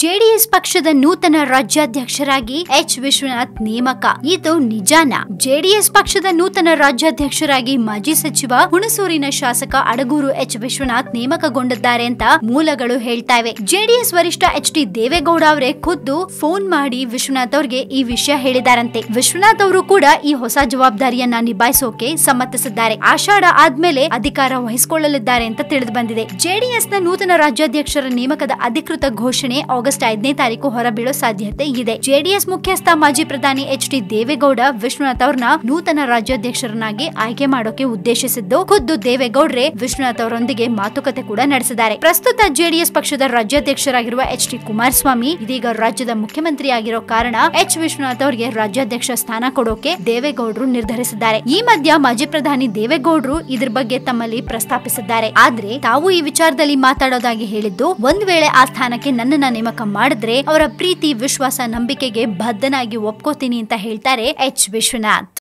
JDS ಪಕ್ಷದ ನೂತನ ರಾಜ್ಯಾಧ್ಯಕ್ಷರಾಗಿ H Vishwanath ನೇಮಕ ಇದು ನಿಜಾನ ಜೆಡಿಎಸ್ ಪಕ್ಷದ ನೂತನ ರಾಜ್ಯಾಧ್ಯಕ್ಷರಾಗಿ ಮಾಜಿ ಸಚಿವ ಹುಣಸೂರಿನ ಶಾಸಕ ಅಡಗೂರು ಎಚ್ ವಿಶ್ವನಾಥ್ ನೇಮಕಗೊಂಡಿದ್ದಾರೆ ಅಂತ ಮೂಲಗಳು ಹೇಳ್ತಾ ಇವೆ ಜೆಡಿಎಸ್ ವರಿಷ್ಠ ಎಚ್ ಡಿ ದೇವೇಗೌಡ ಅವರೇ ಖುದ್ದು ಫೋನ್ ಮಾಡಿ ವಿಶ್ವನಾಥ್ ಅವರಿಗೆ ಈ ವಿಷಯ ಹೇಳಿದಾರಂತೆ ವಿಶ್ವನಾಥ್ ಅವರು ಕೂಡ ಈ ಹೊಸ ಜವಾಬ್ದಾರಿಯನ್ನ ನಿಭಾಯಿಸೋಕೆ ಸಮ್ಮತಿಸಿದ್ದಾರೆ ಆಷಾಢ ಆದ್ಮೇಲೆ ಅಧಿಕಾರ ವಹಿಸಿಕೊಳ್ಳಲಿದ್ದಾರೆ ಅಂತ ತಿಳಿದು ಬಂದಿದೆ ನ ನೂತನ ರಾಜ್ಯಾಧ್ಯಕ್ಷರ ನೇಮಕದ ಅಧಿಕೃತ ಘೋಷಣೆ ಆಗಸ್ಟ್ ಐದನೇ ತಾರೀಕು ಹೊರಬೀಳೋ ಸಾಧ್ಯತೆ ಇದೆ ಜೆಡಿಎಸ್ ಮುಖ್ಯಸ್ಥ ಮಾಜಿ ಪ್ರಧಾನಿ ಎಚ್ ಡಿ ದೇವೇಗೌಡ ವಿಶ್ವನಾಥ್ ಅವ್ರನ್ನ ನೂತನ ರಾಜ್ಯಾಧ್ಯಕ್ಷರನ್ನಾಗಿ ಆಯ್ಕೆ ಮಾಡೋಕೆ ಉದ್ದೇಶಿಸಿದ್ದು ಖುದ್ದು ದೇವೇಗೌಡ್ರೆ ವಿಶ್ವನಾಥ್ ಅವರೊಂದಿಗೆ ಮಾತುಕತೆ ಕೂಡ ನಡೆಸಿದ್ದಾರೆ ಪ್ರಸ್ತುತ ಜೆಡಿಎಸ್ ಪಕ್ಷದ ರಾಜ್ಯಾಧ್ಯಕ್ಷರಾಗಿರುವ ಎಚ್ ಡಿ ಕುಮಾರಸ್ವಾಮಿ ಇದೀಗ ರಾಜ್ಯದ ಮುಖ್ಯಮಂತ್ರಿ ಆಗಿರೋ ಕಾರಣ ಎಚ್ ವಿಶ್ವನಾಥ್ ಅವರಿಗೆ ರಾಜ್ಯಾಧ್ಯಕ್ಷ ಸ್ಥಾನ ಕೊಡೋಕೆ ದೇವೇಗೌಡರು ನಿರ್ಧರಿಸಿದ್ದಾರೆ ಈ ಮಧ್ಯ ಮಾಜಿ ಪ್ರಧಾನಿ ದೇವೇಗೌಡರು ಇದ್ರ ಬಗ್ಗೆ ತಮ್ಮಲ್ಲಿ ಪ್ರಸ್ತಾಪಿಸಿದ್ದಾರೆ ಆದ್ರೆ ತಾವು ಈ ವಿಚಾರದಲ್ಲಿ ಮಾತಾಡೋದಾಗಿ ಹೇಳಿದ್ದು ಒಂದ್ ವೇಳೆ ಆ ಸ್ಥಾನಕ್ಕೆ ನನ್ನನ್ನ ನೇಮಕ ಮಾಡಿದ್ರೆ ಅವರ ಪ್ರೀತಿ ವಿಶ್ವಾಸ ನಂಬಿಕೆಗೆ ಬದ್ಧನಾಗಿ ಒಪ್ಕೋತೀನಿ ಅಂತ ಹೇಳ್ತಾರೆ ಎಚ್ ವಿಶ್ವನಾಥ್